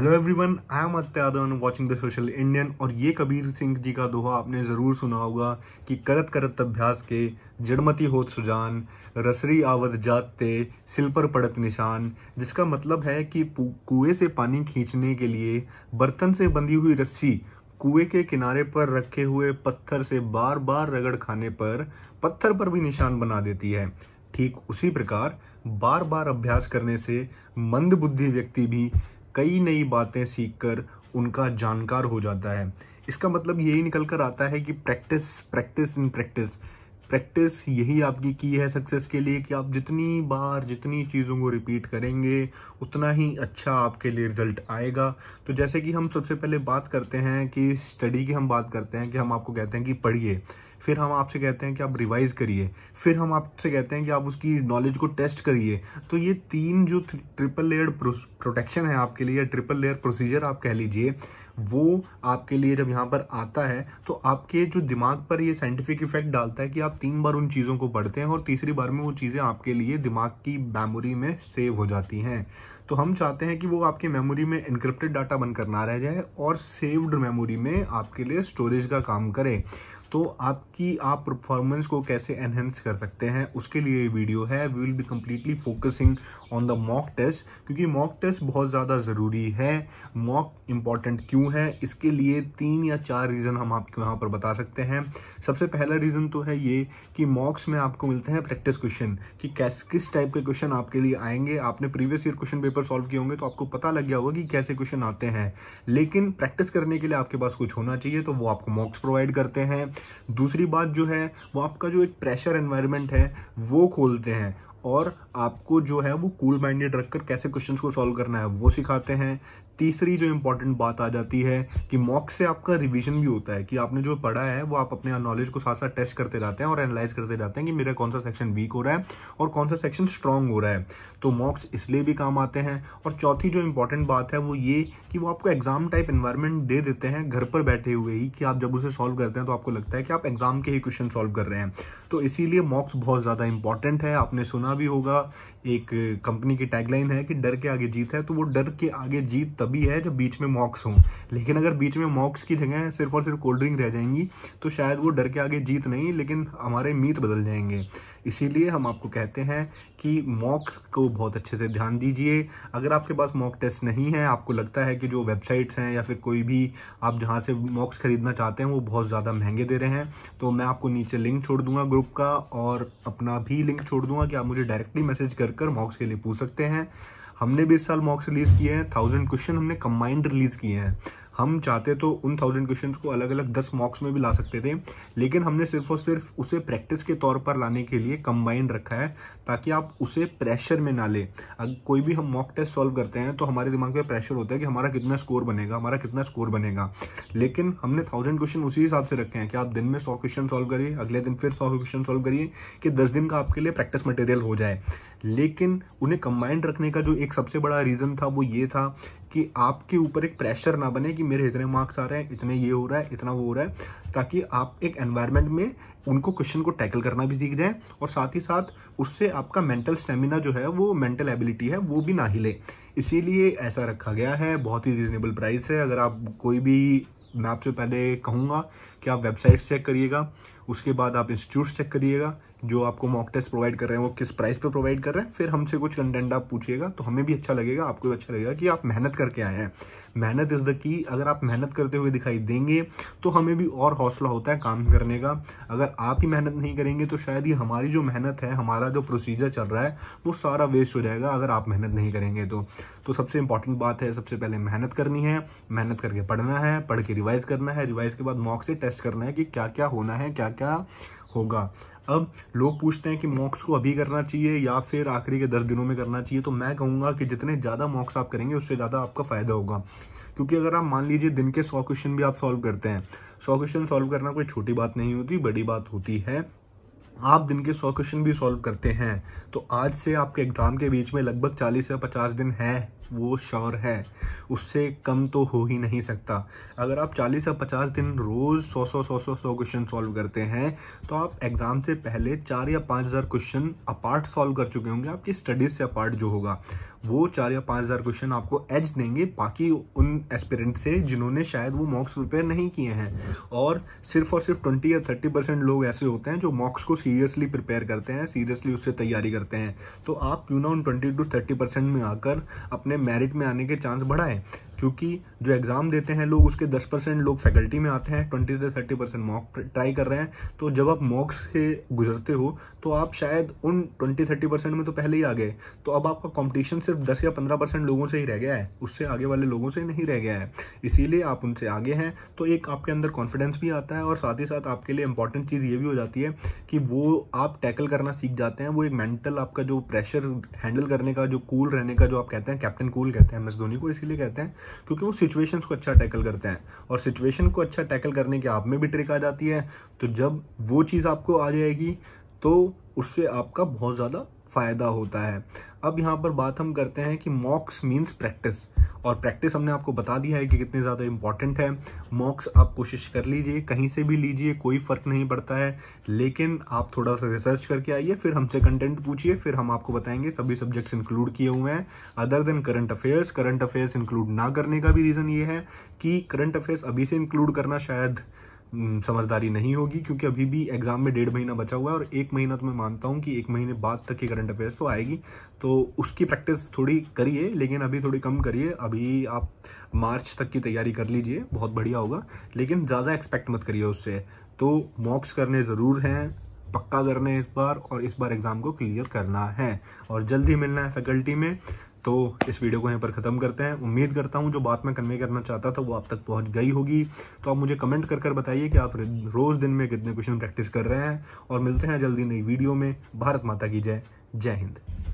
hello everyone I am अत्यादन watching the social Indian और ये कबीर सिंह जी का दोहा आपने ज़रूर सुना होगा कि करत करत अभ्यास के जड़मती होत सुजान रसरी आवत जाते सिल पर पड़त निशान जिसका मतलब है कि कुएं से पानी खींचने के लिए बर्तन से बंधी हुई रस्सी कुएं के किनारे पर रखे हुए पत्थर से बार बार रगड़ खाने पर पत्थर पर भी निशान बना देती है ठीक उसी प्रकार बार बार अभ्यास करने से मंद बुद्धि व्यक्ति भी कई नई बातें सीखकर उनका जानकार हो जाता है इसका मतलब यही निकल कर आता है कि practice practice in practice practice यही आपकी की है सक्सेस के लिए कि आप जितनी बार जितनी चीज़ों को रिपीट करेंगे उतना ही अच्छा आपके लिए रिजल्ट आएगा तो जैसे कि हम सबसे पहले बात करते हैं कि स्टडी की हम बात करते हैं कि हम आपको कहते हैं कि पढ़िए फिर हम आपसे कहते हैं कि आप रिवाइज करिए फिर हम आपसे कहते हैं कि आप उसकी नॉलेज को टेस्ट करिए तो ये तीन जो ट्रिपल लेयर प्रोटेक्शन है आपके लिए ट्रिपल लेयर प्रोसीजर आप कह लीजिए वो आपके लिए जब यहाँ पर आता है तो आपके जो दिमाग पर ये साइंटिफिक इफेक्ट डालता है कि आप तीन बार उन चीज़ों को पढ़ते हैं और तीसरी बार में वो चीज़ें आपके लिए दिमाग की मेमोरी में सेव हो जाती हैं तो हम चाहते हैं कि वो आपके मेमोरी में इनक्रिप्टेड डाटा बनकर ना रह जाए और सेव्ड मेमोरी में आपके लिए स्टोरेज का काम करे तो आपकी आप परफॉर्मेंस को कैसे एनहेंस कर सकते हैं उसके लिए ये वीडियो है we will be completely focusing on the mock test क्योंकि मॉक टेस्ट बहुत ज़्यादा ज़रूरी है मॉक इम्पॉर्टेंट क्यों है इसके लिए तीन या चार रीज़न हम आपको यहाँ पर बता सकते हैं सबसे पहला रीज़न तो है ये कि मॉक्स में आपको मिलते हैं प्रैक्टिस क्वेश्चन कि कैस किस टाइप के क्वेश्चन आपके लिए आएंगे आपने previous year question paper solve किए होंगे तो आपको पता लग गया होगा कि कैसे क्वेश्चन आते हैं लेकिन प्रैक्टिस करने के लिए आपके पास कुछ होना चाहिए तो वो आपको मॉक्स प्रोवाइड करते हैं दूसरी बात जो है वो आपका जो एक प्रेशर एनवायरनमेंट है वो खोलते हैं और आपको जो है वो कूल माइंडेड रखकर कैसे क्वेश्चंस को सॉल्व करना है वो सिखाते हैं तीसरी जो इम्पोर्टेंट बात आ जाती है कि मॉक से आपका रिविजन भी होता है कि आपने जो पढ़ा है वो आप अपने नॉलेज को साथ साथ टेस्ट करते जाते हैं और एनालाइज करते जाते हैं कि मेरा कौन सा सेक्शन वीक हो रहा है और कौन सा सेक्शन स्ट्रांग हो रहा है तो मॉक्स इसलिए भी काम आते हैं और चौथी जो इम्पोर्टेंट बात है वो ये कि वो आपको एग्जाम टाइप इन्वायरमेंट दे देते हैं घर पर बैठे हुए ही कि आप जब उसे सॉल्व करते हैं तो आपको लगता है कि आप एग्जाम के ही क्वेश्चन सॉल्व कर रहे हैं तो इसीलिए मॉक्स बहुत ज़्यादा इंपॉर्टेंट है आपने सुना भी होगा एक कंपनी की टैगलाइन है कि डर के आगे जीत है तो वो डर के आगे जीत तब तभी है जब बीच में मॉक्स हों लेकिन अगर बीच में मॉक्स की जगह सिर्फ और सिर्फ कोल्ड ड्रिंक रह जाएंगी तो शायद वो डर के आगे जीत नहीं लेकिन हमारे मीत बदल जाएंगे इसीलिए हम आपको कहते हैं कि मॉक्स को बहुत अच्छे से ध्यान दीजिए अगर आपके पास मॉक टेस्ट नहीं है आपको लगता है कि जो वेबसाइट्स हैं या फिर कोई भी आप जहाँ से मॉक्स खरीदना चाहते हैं वो बहुत ज़्यादा महंगे दे रहे हैं तो मैं आपको नीचे लिंक छोड़ दूंगा ग्रुप का और अपना भी लिंक छोड़ दूंगा कि आप मुझे डायरेक्टली मैसेज कर कर मॉक्स के लिए पूछ सकते हैं हमने भी इस साल मॉक्स रिलीज किए हैं थाउजेंड क्वेश्चन हमने कंबाइंड रिलीज किए हैं हम चाहते तो उन थाउजेंड क्वेश्चन को अलग अलग दस मॉक्स में भी ला सकते थे लेकिन हमने सिर्फ और सिर्फ उसे प्रैक्टिस के तौर पर लाने के लिए कंबाइंड रखा है ताकि आप उसे प्रेशर में ना ले अगर कोई भी हम मॉक टेस्ट सॉल्व करते हैं तो हमारे दिमाग में प्रेशर होता है कि हमारा कितना स्कोर बनेगा हमारा कितना स्कोर बनेगा लेकिन हमने थाउजेंड क्वेश्चन उसी हिसाब से रखे हैं कि आप दिन में सौ क्वेश्चन सॉल्व करिए अगले दिन फिर सौ क्वेश्चन सॉल्व करिए कि दस दिन का आपके लिए प्रैक्टिस मटेरियल हो जाए लेकिन उन्हें कंबाइंड रखने का जो एक सबसे बड़ा रीज़न था वो ये था कि आपके ऊपर एक प्रेशर ना बने कि मेरे इतने मार्क्स आ रहे हैं इतने ये हो रहा है इतना वो हो रहा है ताकि आप एक एनवायरमेंट में उनको क्वेश्चन को टैकल करना भी सीख जाए और साथ ही साथ उससे आपका मेंटल स्टेमिना जो है वो मेंटल एबिलिटी है वो भी ना हिले इसीलिए ऐसा रखा गया है बहुत ही रिजनेबल प्राइस है अगर आप कोई भी मैं आपसे पहले कहूँगा कि आप वेबसाइट चेक करिएगा उसके बाद आप इंस्टीट्यूट चेक करिएगा जो आपको मॉक टेस्ट प्रोवाइड कर रहे हैं वो किस प्राइस पे प्रोवाइड कर रहे हैं फिर हमसे कुछ कंटेंट आप पूछिएगा तो हमें भी अच्छा लगेगा आपको भी अच्छा लगेगा कि आप मेहनत करके आए हैं मेहनत इज द की अगर आप मेहनत करते हुए दिखाई देंगे तो हमें भी और हौसला होता है काम करने का अगर आप ही मेहनत नहीं करेंगे तो शायद ये हमारी जो मेहनत है हमारा जो प्रोसीजर चल रहा है वो सारा वेस्ट हो जाएगा अगर आप मेहनत नहीं करेंगे तो तो सबसे इंपॉर्टेंट बात है सबसे पहले मेहनत करनी है मेहनत करके पढ़ना है पढ़ के रिवाइज करना है रिवाइज के बाद मॉक से टेस्ट करना है कि क्या क्या होना है क्या क्या होगा अब लोग पूछते हैं कि मॉक्स को अभी करना चाहिए या फिर आखिरी के दस दिनों में करना चाहिए तो मैं कहूँगा कि जितने ज़्यादा मॉक्स आप करेंगे उससे ज़्यादा आपका फ़ायदा होगा क्योंकि अगर आप मान लीजिए दिन के सौ क्वेश्चन भी आप सॉल्व करते हैं सौ क्वेश्चन सॉल्व करना कोई छोटी बात नहीं होती बड़ी बात होती है आप दिन के सौ क्वेश्चन भी सॉल्व करते हैं तो आज से आपके एग्जाम के बीच में लगभग चालीस या पचास दिन है वो श्योर है उससे कम तो हो ही नहीं सकता अगर आप 40 या 50 दिन रोज़ 100 100 100 100 क्वेश्चन सॉल्व करते हैं तो आप एग्ज़ाम से पहले चार या पाँच हज़ार क्वेश्चन अपार्ट सॉल्व कर चुके होंगे आपकी स्टडीज़ से अपार्ट जो होगा वो चार या पाँच हज़ार क्वेश्चन आपको एज देंगे बाकी उन एस्पिरेंट से जिन्होंने शायद वो मॉक्स प्रिपेयर नहीं किए हैं और सिर्फ और सिर्फ ट्वेंटी या थर्टी परसेंट लोग ऐसे होते हैं जो मॉक्स को सीरियसली प्रिपेयर करते हैं सीरियसली उससे तैयारी करते हैं तो आप क्यों ना उन ट्वेंटी टू थर्टी परसेंट में आकर अपने मैरिट में आने के चांस बढ़ाएं क्योंकि जो एग्जाम देते हैं लोग उसके दस परसेंट लोग फैकल्टी में आते हैं ट्वेंटी से थर्टी परसेंट मॉक ट्राई कर रहे हैं तो जब आप मॉक से गुजरते हो तो आप शायद उन ट्वेंटी थर्टी परसेंट में तो पहले ही आ गए तो अब आपका कॉम्पिटिशन सिर्फ दस या पंद्रह परसेंट लोगों से ही रह गया है उससे आगे वाले लोगों से नहीं रह गया है इसीलिए आप उनसे आगे हैं तो एक आपके अंदर कॉन्फिडेंस भी आता है और साथ ही साथ आपके लिए इंपॉर्टेंट चीज़ ये भी हो जाती है कि वो आप टैकल करना सीख जाते हैं वो एक मेंटल आपका जो प्रेशर हैंडल करने का जो कूल रहने का जो आप कहते हैं कैप्टन कूल कहते हैं एम एस धोनी को इसीलिए कहते हैं क्योंकि वो सिचुएशंस को अच्छा टैकल करते हैं और सिचुएशन को अच्छा टैकल करने की आप में भी ट्रिक आ जाती है तो जब वो चीज़ आपको आ जाएगी तो उससे आपका बहुत ज़्यादा फ़ायदा होता है अब यहाँ पर बात हम करते हैं कि मॉक्स मीन्स प्रैक्टिस और प्रैक्टिस हमने आपको बता दिया है कि कितनी ज़्यादा इंपॉर्टेंट है मॉक्स आप कोशिश कर लीजिए कहीं से भी लीजिए कोई फ़र्क नहीं पड़ता है लेकिन आप थोड़ा सा रिसर्च करके आइए फिर हमसे कंटेंट पूछिए फिर हम आपको बताएंगे सभी सब्जेक्ट्स इंक्लूड किए हुए हैं other than current affairs current affairs include ना करने का भी रीज़न ये है कि करंट अफेयर्स अभी से इंक्लूड करना शायद हम्म, समझदारी नहीं होगी क्योंकि अभी भी एग्जाम में डेढ़ महीना बचा हुआ है और एक महीना तो मैं मानता हूं कि एक महीने बाद तक की करंट अफेयर्स तो आएगी तो उसकी प्रैक्टिस थोड़ी करिए लेकिन अभी थोड़ी कम करिए अभी आप मार्च तक की तैयारी कर लीजिए बहुत बढ़िया होगा लेकिन ज़्यादा एक्सपेक्ट मत करिए उससे तो मॉक्स करने ज़रूर हैं पक्का करने इस बार और इस बार एग्ज़ाम को क्लियर करना है और जल्दी मिलना है फैकल्टी में तो इस वीडियो को यहाँ पर ख़त्म करते हैं उम्मीद करता हूँ जो बात मैं कन्वे करना चाहता था वो आप तक पहुँच गई होगी तो आप मुझे कमेंट कर कर बताइए कि आप रोज़ दिन में कितने क्वेश्चन प्रैक्टिस कर रहे हैं और मिलते हैं जल्दी नई वीडियो में भारत माता की जय जय हिंद